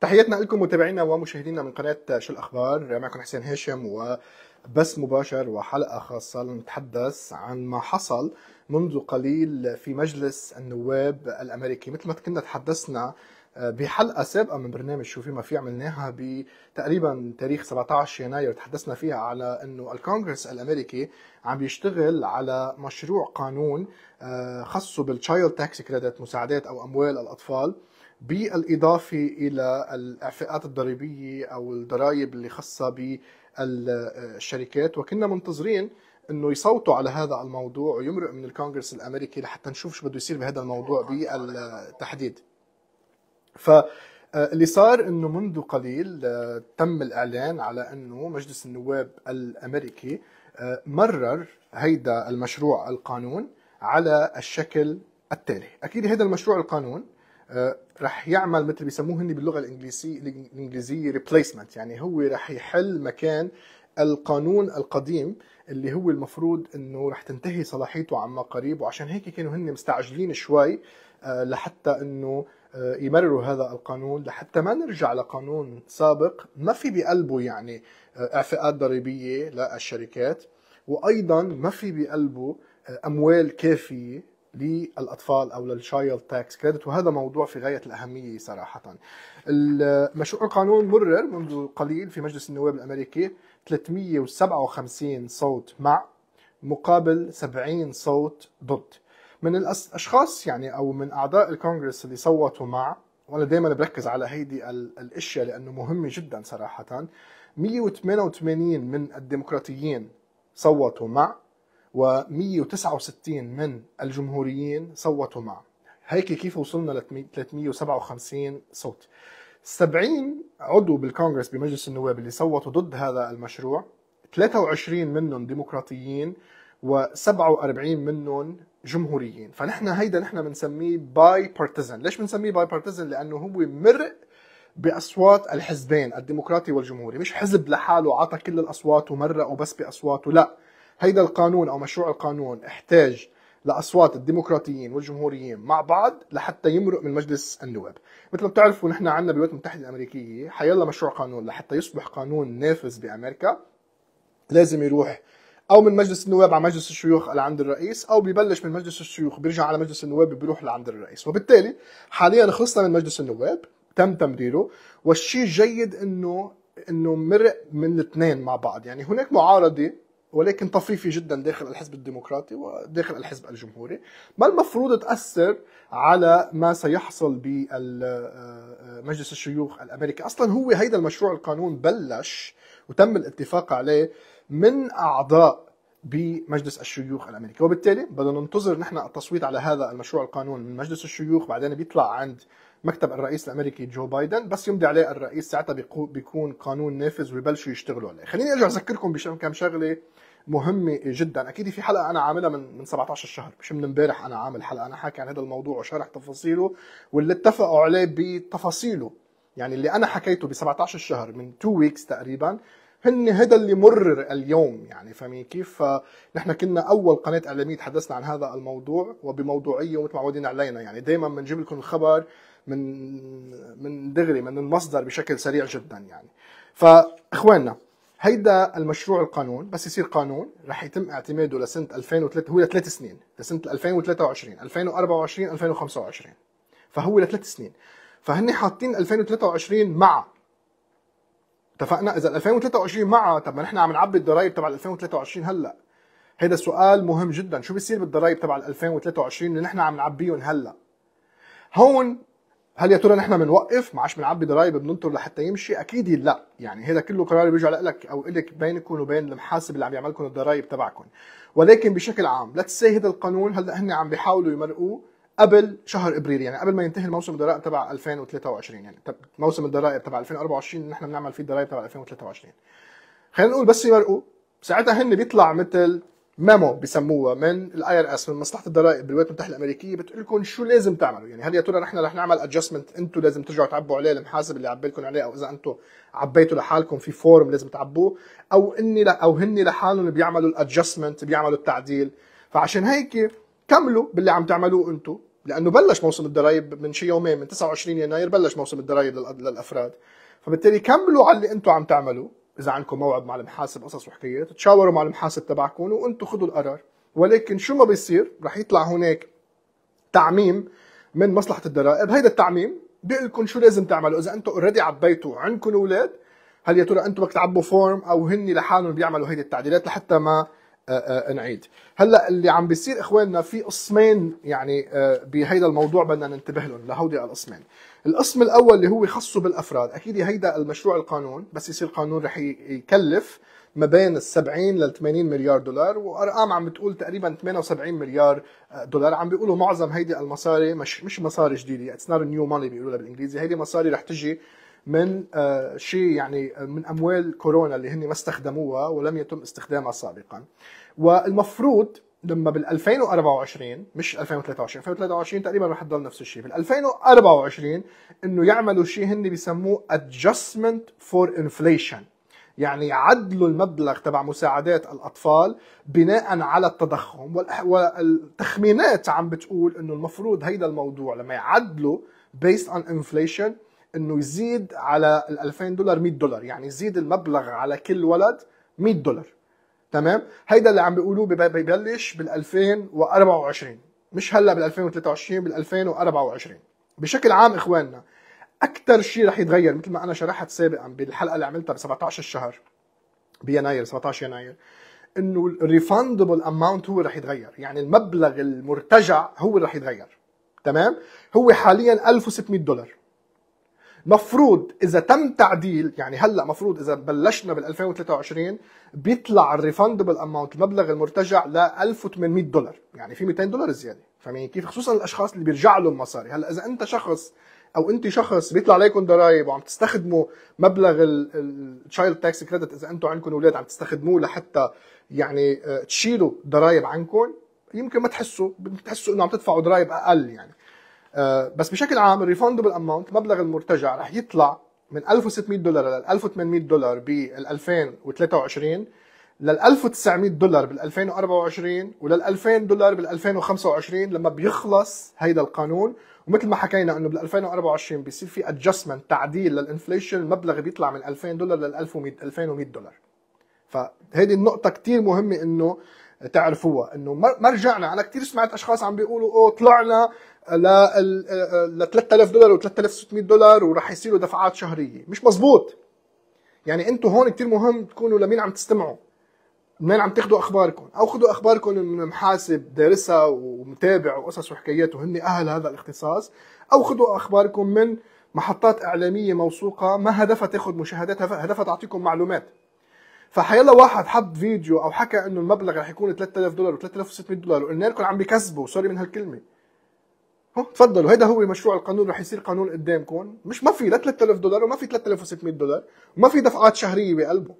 تحياتنا لكم متابعينا ومشاهدينا من قناة شو الأخبار معكم حسين هاشم وبث مباشر وحلقة خاصة لنتحدث عن ما حصل منذ قليل في مجلس النواب الأمريكي مثل ما كنا تحدثنا آه، بحلقة سابقة من برنامج شو فيما في عملناها بتقريبا تاريخ 17 يناير تحدثنا فيها على أنه الكونغرس الأمريكي عم بيشتغل على مشروع قانون خصه بالتشايلد تاكس كريدت مساعدات أو أموال الأطفال بالإضافة إلى الإعفاءات الضريبية أو الضرائب اللي خاصة بالشركات وكنا منتظرين انه يصوتوا على هذا الموضوع ويمرق من الكونغرس الامريكي لحتى نشوف شو بده يصير بهذا الموضوع بالتحديد. ف اللي صار انه منذ قليل تم الاعلان على انه مجلس النواب الامريكي آه، مرر هيدا المشروع القانون على الشكل التالي، اكيد هيدا المشروع القانون آه، رح يعمل مثل بيسموه هني باللغه الانجليزيه الانجليزيه ريبليسمنت يعني هو رح يحل مكان القانون القديم اللي هو المفروض انه رح تنتهي صلاحيته عما قريب وعشان هيك كانوا هن مستعجلين شوي آه، لحتى انه آه، يمرروا هذا القانون لحتى ما نرجع لقانون سابق ما في بقلبه يعني اعفاءات ضريبيه للشركات وايضا ما في بقلبه اموال كافيه للاطفال او للشايلد تاكس كريدت وهذا موضوع في غايه الاهميه صراحه. مشروع القانون مرر منذ قليل في مجلس النواب الامريكي 357 صوت مع مقابل 70 صوت ضد. من الاشخاص يعني او من اعضاء الكونغرس اللي صوتوا مع وانا دائما بركز على هيدي الاشياء لانه مهمه جدا صراحه 188 من الديمقراطيين صوتوا مع و169 من الجمهوريين صوتوا معه هيك كيف وصلنا ل 357 صوت 70 عضو بالكونغرس بمجلس النواب اللي صوتوا ضد هذا المشروع 23 منهم ديمقراطيين و47 منهم جمهوريين فنحن هيدا نحن بنسميه باي بارتيزن ليش بنسميه باي بارتيزن لانه هو مرق باصوات الحزبين الديمقراطي والجمهوري مش حزب لحاله عطى كل الاصوات ومرقوا بس باصواته لا هيدا القانون او مشروع القانون احتاج لاصوات الديمقراطيين والجمهوريين مع بعض لحتى يمرق من مجلس النواب مثل ما بتعرفوا نحن عندنا بالولايات المتحده الامريكيه حيلا مشروع قانون لحتى يصبح قانون نافذ بامريكا لازم يروح او من مجلس النواب على مجلس الشيوخ لعند الرئيس او ببلش من مجلس الشيوخ بيرجع على مجلس النواب بيروح لعند الرئيس وبالتالي حاليا خلصنا من مجلس النواب تم تمريره والشيء الجيد انه انه مرق من الاثنين مع بعض يعني هناك معارضه ولكن طفيفه جدا داخل الحزب الديمقراطي وداخل الحزب الجمهوري ما المفروض تأثر على ما سيحصل بمجلس الشيوخ الأمريكي أصلا هو هيدا المشروع القانون بلش وتم الاتفاق عليه من أعضاء بمجلس الشيوخ الامريكي وبالتالي بدنا ننتظر نحن التصويت على هذا المشروع القانون من مجلس الشيوخ بعدين بيطلع عند مكتب الرئيس الامريكي جو بايدن بس يمضي عليه الرئيس ساعتها بيكون قانون نافذ ويبلشوا يشتغلوا عليه خليني ارجع اذكركم بكم شغله مهمه جدا اكيد في حلقه انا عاملها من من 17 شهر مش من امبارح انا عامل حلقه انا حاكي عن هذا الموضوع وشارح تفاصيله واللي اتفقوا عليه بتفاصيله يعني اللي انا حكيته ب 17 شهر من 2 ويكس تقريبا هن هذا اللي مرر اليوم يعني فاهمين كيف؟ فنحن كنا اول قناه اعلاميه تحدثنا عن هذا الموضوع وبموضوعيه ومثل ما علينا يعني دائما بنجيب لكم الخبر من من دغري من المصدر بشكل سريع جدا يعني. فاخواننا هيدا المشروع القانون بس يصير قانون رح يتم اعتماده لسنه 2003 هو لثلاث سنين لسنه 2023 2024 2025 فهو لثلاث سنين فهن حاطين 2023 مع اتفقنا اذا 2023 مع طب ما نحن عم نعبي الضرايب تبع 2023 هلا هيدا سؤال مهم جدا شو بيصير بالضرايب تبع 2023 اللي نحن عم نعبيهم هلا هون هل يا ترى نحن بنوقف معاش بنعبي ضرايب بننطر لحتى يمشي اكيد لا يعني هذا كله قرار على لك او لك بينكم وبين المحاسب اللي عم يعمل لكم الضرايب تبعكم ولكن بشكل عام لا سي هذا القانون هلا هن عم بيحاولوا يمرقوه قبل شهر ابريل يعني قبل ما ينتهي الموسم الضرائب تبع 2023 يعني موسم الضرائب تبع 2024 نحن بنعمل فيه الضرائب تبع 2023 خلينا نقول بس يمرقوا ساعتها هن بيطلع مثل ميمو بسموها من الاي ار اس من مصلحه الضرائب بالولايات المتحده الامريكيه بتقول لكم شو لازم تعملوا يعني هل يا ترى نحن رح نعمل ادجستمنت انتم لازم ترجعوا تعبوا عليه المحاسب اللي عبالكم عليه او اذا انتم عبيتوا لحالكم في فورم لازم تعبوه او اني لا او هن لحالهم بيعملوا الادجستمنت بيعملوا التعديل فعشان هيك كملوا باللي عم تعملوه انتم لانه بلش موسم الضرائب من شي يومين من 29 يناير بلش موسم الضرائب للافراد فبالتالي كملوا على اللي انتم عم تعملوه اذا عندكم موعد مع المحاسب قصص وحكايات تشاوروا مع المحاسب تبعكم وانتم خذوا القرار ولكن شو ما بيصير رح يطلع هناك تعميم من مصلحه الضرائب هيدا التعميم بيقول لكم شو لازم تعملوا اذا انتم اوريدي عبيتوا عندكم اولاد هل يا ترى انتم بدك تعبوا فورم او هن لحالهم بيعملوا هيدي التعديلات لحتى ما آه، آه، نعيد هلا اللي عم بيصير اخواننا في قسمين يعني آه، بهيدا الموضوع بدنا ننتبه لهم لهودي القسمين القسم الاول اللي هو يخصه بالافراد اكيد هيدا المشروع القانون بس يصير قانون رح يكلف ما بين ال 70 لل 80 مليار دولار وارقام عم بتقول تقريبا 78 مليار دولار عم بيقولوا معظم هيدي المصاري مش مش مصاري جديده اتس نوت نيو ماني بيقولوها بالانجليزي هيدي مصاري رح تجي من آه، شيء يعني آه، من اموال كورونا اللي هن ما استخدموها ولم يتم استخدامها سابقا والمفروض لما بال 2024 مش 2023 2023 تقريبا رح تضل نفس الشيء بال 2024 انه يعملوا شيء هن بيسموه adjustment for inflation يعني يعدلوا المبلغ تبع مساعدات الاطفال بناء على التضخم والتخمينات عم بتقول انه المفروض هيدا الموضوع لما يعدلوا based on inflation انه يزيد على ال 2000 دولار 100 دولار يعني يزيد المبلغ على كل ولد 100 دولار تمام هيدا اللي عم بيقولوه ببلش بال 2024 مش هلا بال 2023 بال 2024 بشكل عام اخواننا اكثر شيء رح يتغير مثل ما انا شرحت سابقا بالحلقه اللي عملتها ب 17 الشهر بيناير 17 يناير انه الريفاندبل اماونت هو رح يتغير يعني المبلغ المرتجع هو رح يتغير تمام هو حاليا 1600 دولار مفروض اذا تم تعديل يعني هلا مفروض اذا بلشنا بال 2023 بيطلع الريفندبل اماونت المبلغ المرتجع ل 1800 دولار يعني في 200 دولار زياده فاهمين كيف خصوصا الاشخاص اللي بيرجع لهم مصاري هلا اذا انت شخص او انت شخص بيطلع عليكم ضرائب وعم تستخدموا مبلغ التشايلد تاكس كريدت اذا انتم عندكم اولاد عم تستخدموه لحتى يعني آه، تشيلوا ضرائب عنكم يمكن ما تحسوا بتحسوا انه عم تدفعوا ضرائب اقل يعني آه، بس بشكل عام الريفندبل اماونت مبلغ المرتجع رح يطلع من 1600 دولار لل 1800 دولار بال 2023 لل 1900 دولار بال 2024 ولل 2000 دولار بال 2025 لما بيخلص هيدا القانون ومثل ما حكينا انه بال 2024 بيصير في ادجستمنت تعديل للانفليشن المبلغ بيطلع من 2000 دولار لل 1100 2100 دولار فهيدي النقطة كتير مهمة انه تعرفوها انه ما رجعنا انا كثير سمعت اشخاص عم بيقولوا اوه طلعنا ل 3000 دولار و3600 دولار وراح يصيروا دفعات شهريه مش مزبوط يعني انتم هون كثير مهم تكونوا لمين عم تستمعوا منين عم تاخذوا اخباركم او خذوا اخباركم من محاسب دارسها ومتابع وقصص وحكايات وهن اهل هذا الاختصاص او خذوا اخباركم من محطات اعلاميه موثوقه ما هدفها تاخذ مشاهدات هدفها تعطيكم معلومات فحيلا واحد حب فيديو او حكى انه المبلغ رح يكون 3000 دولار و3600 دولار وقلنا لكم عم بكذبوا سوري من هالكلمه هو تفضلوا هيدا هو مشروع القانون رح يصير قانون قدامكم مش ما في لا 3000 دولار وما في 3600 دولار وما في دفعات شهريه بقلبه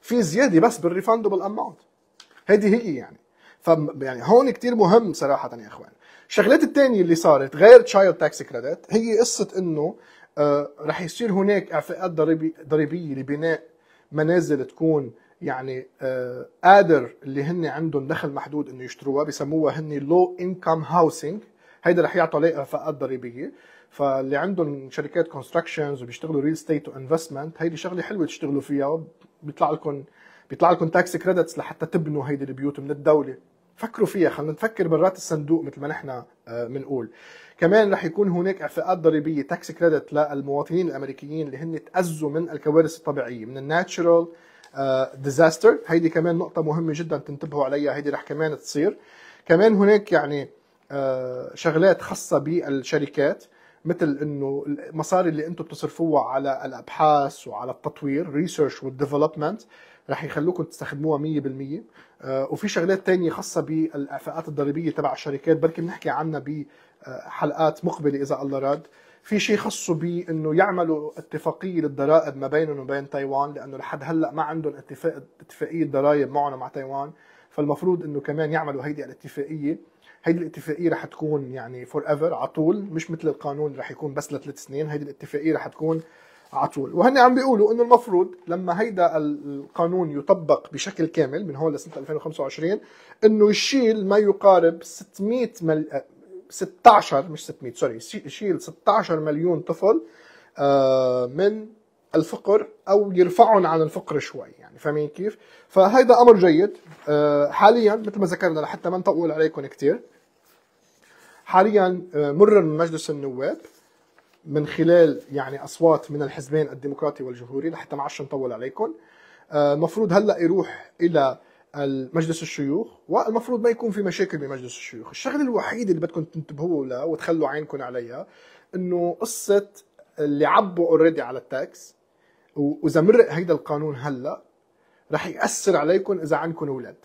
في زياده بس بالريفاندبل اماونت هيدي هي يعني ف يعني هون كثير مهم صراحه يا اخوان الشغلات الثانيه اللي صارت غير تشايلد تاكس كريدت هي قصه انه آه رح يصير هناك اعفاءات ضريبيه لبناء منازل تكون يعني آه، قادر اللي هن عندهم دخل محدود انه يشتروها بسموها هن لو انكم هاوسنج هيدا رح يعطوا عليه رفقات ضريبيه فاللي عندهم شركات كونستراكشنز وبيشتغلوا ريل ستيت وانفستمنت هيدي شغله حلوه تشتغلوا فيها بيطلع لكم بيطلع لكم تاكس كريدتس لحتى تبنوا هيدي البيوت من الدوله فكروا فيها خلينا نفكر برات الصندوق مثل ما نحن آه، بنقول كمان رح يكون هناك اعفاءات ضريبيه تاكس كريدت للمواطنين الامريكيين اللي هن تاذوا من الكوارث الطبيعيه من الناتشرال آه، ديزاستر هيدي كمان نقطه مهمه جدا تنتبهوا عليها هيدي رح كمان تصير كمان هناك يعني آه، شغلات خاصه بالشركات مثل انه المصاري اللي انتم بتصرفوها على الابحاث وعلى التطوير ريسيرش والديفلوبمنت رح يخلوكم تستخدموها 100% آه، وفي شغلات تانية خاصة بالإعفاءات الضريبية تبع الشركات بركي بنحكي عنها بحلقات مقبلة إذا الله راد في شيء خاصه بانه يعملوا اتفاقيه للضرائب ما بينهم وبين تايوان لانه لحد هلا ما عندهم اتفاق اتفاقيه ضرائب معهم مع تايوان فالمفروض انه كمان يعملوا هيدي الاتفاقيه هيدي الاتفاقيه رح تكون يعني فور ايفر على طول مش مثل القانون رح يكون بس لثلاث سنين هيدي الاتفاقيه رح تكون على طول وهن عم بيقولوا انه المفروض لما هيدا القانون يطبق بشكل كامل من هون لسنه 2025 انه يشيل ما يقارب 600 مل... 16 آه، مش 600 سوري يشيل 16 مليون طفل آه، من الفقر او يرفعهم عن الفقر شوي يعني فاهمين كيف؟ فهيدا امر جيد آه، حاليا مثل ما ذكرنا لحتى ما نطول عليكم كثير حاليا مرر من مجلس النواب من خلال يعني اصوات من الحزبين الديمقراطي والجمهوري لحتى ما عادش نطول عليكم آه، المفروض هلا يروح الى مجلس الشيوخ والمفروض ما يكون في مشاكل بمجلس الشيوخ الشغله الوحيده اللي بدكم تنتبهوا لها وتخلوا عينكم عليها انه قصه اللي عبوا اوريدي على التاكس واذا مرق هيدا القانون هلا رح ياثر عليكم اذا عندكم اولاد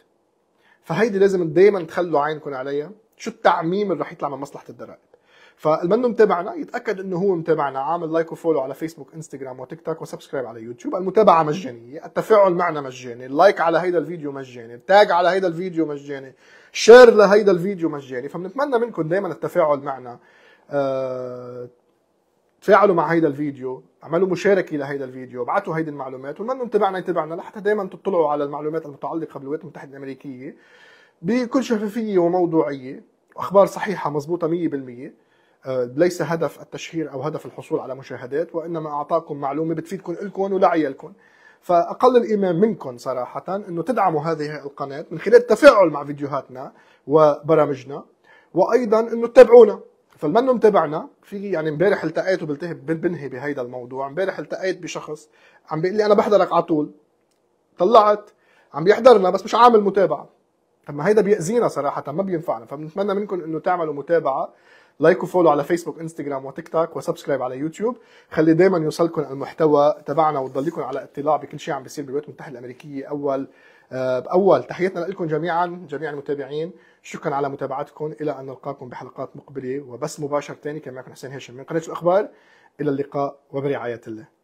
فهيدي لازم دائما تخلوا عينكم عليها شو التعميم اللي رح يطلع من مصلحه الضرائب فالمنه متابعنا يتاكد انه هو متابعنا عامل لايك وفولو على فيسبوك انستغرام وتيك توك وسبسكرايب على يوتيوب المتابعه مجانيه التفاعل معنا مجاني اللايك على هيدا الفيديو مجاني التاج على هيدا الفيديو مجاني شير لهيدا الفيديو مجاني فبنتمنى منكم دائما التفاعل معنا آه، تفاعلوا مع هيدا الفيديو اعملوا مشاركه لهيدا الفيديو ابعثوا هيدي المعلومات والمنو متابعنا يتابعنا لحتى دائما تطلعوا على المعلومات المتعلقه بالولايات المتحده الامريكيه بكل شفافيه وموضوعيه واخبار صحيحه مضبوطه 100% آه، ليس هدف التشهير او هدف الحصول على مشاهدات وانما اعطاكم معلومه بتفيدكم الكم ولعيالكم فاقل الايمان منكم صراحه انه تدعموا هذه القناه من خلال التفاعل مع فيديوهاتنا وبرامجنا وايضا انه تتابعونا فالمنو متابعنا في يعني امبارح التقيت وبلتهي بنهي بهيدا الموضوع امبارح التقيت بشخص عم بيقول لي انا بحضرك على طول طلعت عم بيحضرنا بس مش عامل متابعه طب ما هيدا بيأذينا صراحة ما بينفعنا فبنتمنى منكم انه تعملوا متابعة لايك وفولو على فيسبوك انستغرام وتيك توك وسبسكرايب على يوتيوب خلي دايما يوصلكم المحتوى تبعنا وتضلكم على اطلاع بكل شيء عم بيصير بالولايات المتحده الامريكيه اول باول آه، تحياتنا لكم جميعا جميع المتابعين شكرا على متابعتكم الى ان نلقاكم بحلقات مقبله وبس مباشر تاني كان معكم حسين هاشم من قناه الاخبار الى اللقاء وبرعايه الله